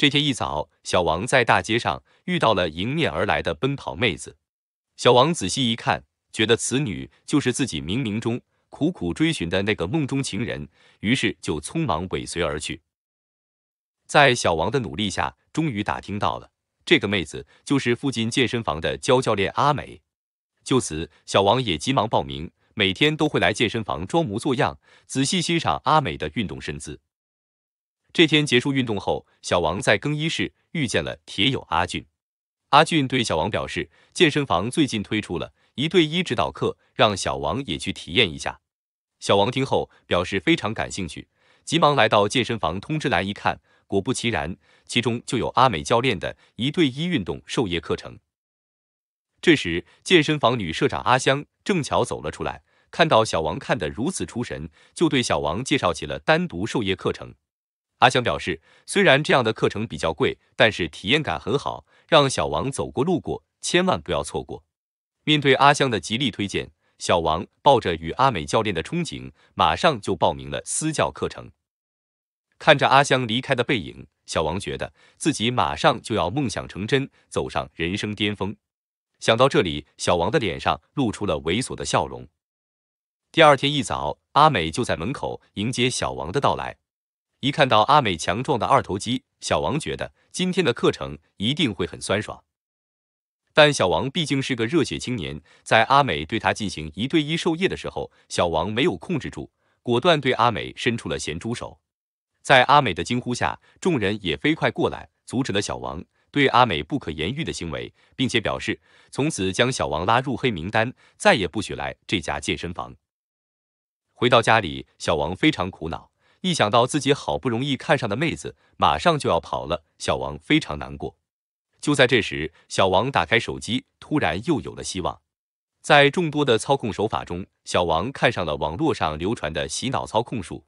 这天一早，小王在大街上遇到了迎面而来的奔跑妹子。小王仔细一看，觉得此女就是自己冥冥中苦苦追寻的那个梦中情人，于是就匆忙尾随而去。在小王的努力下，终于打听到了这个妹子就是附近健身房的焦教练阿美。就此，小王也急忙报名，每天都会来健身房装模作样，仔细欣赏阿美的运动身姿。这天结束运动后，小王在更衣室遇见了铁友阿俊。阿俊对小王表示，健身房最近推出了一对一指导课，让小王也去体验一下。小王听后表示非常感兴趣，急忙来到健身房通知栏一看，果不其然，其中就有阿美教练的一对一运动授业课程。这时，健身房女社长阿香正巧走了出来，看到小王看得如此出神，就对小王介绍起了单独授业课程。阿香表示，虽然这样的课程比较贵，但是体验感很好，让小王走过路过千万不要错过。面对阿香的极力推荐，小王抱着与阿美教练的憧憬，马上就报名了私教课程。看着阿香离开的背影，小王觉得自己马上就要梦想成真，走上人生巅峰。想到这里，小王的脸上露出了猥琐的笑容。第二天一早，阿美就在门口迎接小王的到来。一看到阿美强壮的二头肌，小王觉得今天的课程一定会很酸爽。但小王毕竟是个热血青年，在阿美对他进行一对一授业的时候，小王没有控制住，果断对阿美伸出了咸猪手。在阿美的惊呼下，众人也飞快过来阻止了小王对阿美不可言喻的行为，并且表示从此将小王拉入黑名单，再也不许来这家健身房。回到家里，小王非常苦恼。一想到自己好不容易看上的妹子马上就要跑了，小王非常难过。就在这时，小王打开手机，突然又有了希望。在众多的操控手法中，小王看上了网络上流传的洗脑操控术。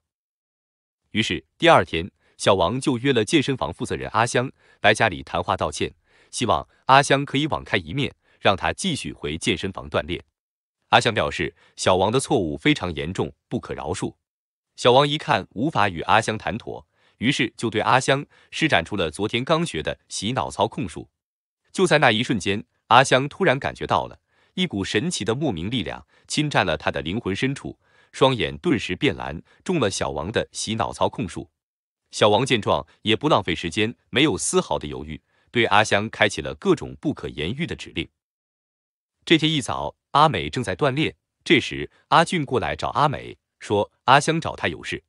于是第二天，小王就约了健身房负责人阿香来家里谈话道歉，希望阿香可以网开一面，让他继续回健身房锻炼。阿香表示，小王的错误非常严重，不可饶恕。小王一看无法与阿香谈妥，于是就对阿香施展出了昨天刚学的洗脑操控术。就在那一瞬间，阿香突然感觉到了一股神奇的莫名力量侵占了他的灵魂深处，双眼顿时变蓝，中了小王的洗脑操控术。小王见状也不浪费时间，没有丝毫的犹豫，对阿香开启了各种不可言喻的指令。这天一早，阿美正在锻炼，这时阿俊过来找阿美说。阿香找他有事，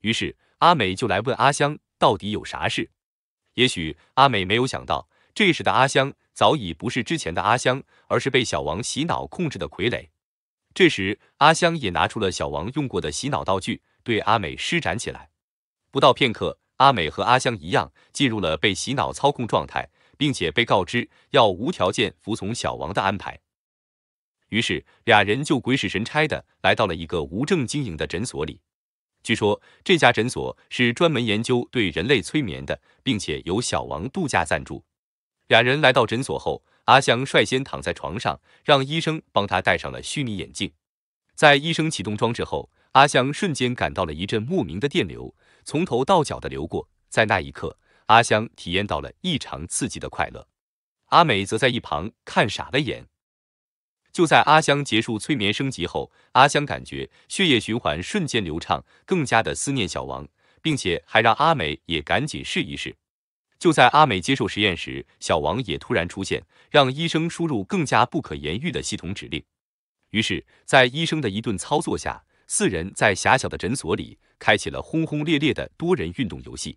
于是阿美就来问阿香到底有啥事。也许阿美没有想到，这时的阿香早已不是之前的阿香，而是被小王洗脑控制的傀儡。这时，阿香也拿出了小王用过的洗脑道具，对阿美施展起来。不到片刻，阿美和阿香一样进入了被洗脑操控状态，并且被告知要无条件服从小王的安排。于是俩人就鬼使神差的来到了一个无证经营的诊所里。据说这家诊所是专门研究对人类催眠的，并且由小王度假赞助。俩人来到诊所后，阿香率先躺在床上，让医生帮他戴上了虚拟眼镜。在医生启动装置后，阿香瞬间感到了一阵莫名的电流，从头到脚的流过。在那一刻，阿香体验到了异常刺激的快乐。阿美则在一旁看傻了眼。就在阿香结束催眠升级后，阿香感觉血液循环瞬间流畅，更加的思念小王，并且还让阿美也赶紧试一试。就在阿美接受实验时，小王也突然出现，让医生输入更加不可言喻的系统指令。于是，在医生的一顿操作下，四人在狭小的诊所里开启了轰轰烈烈的多人运动游戏。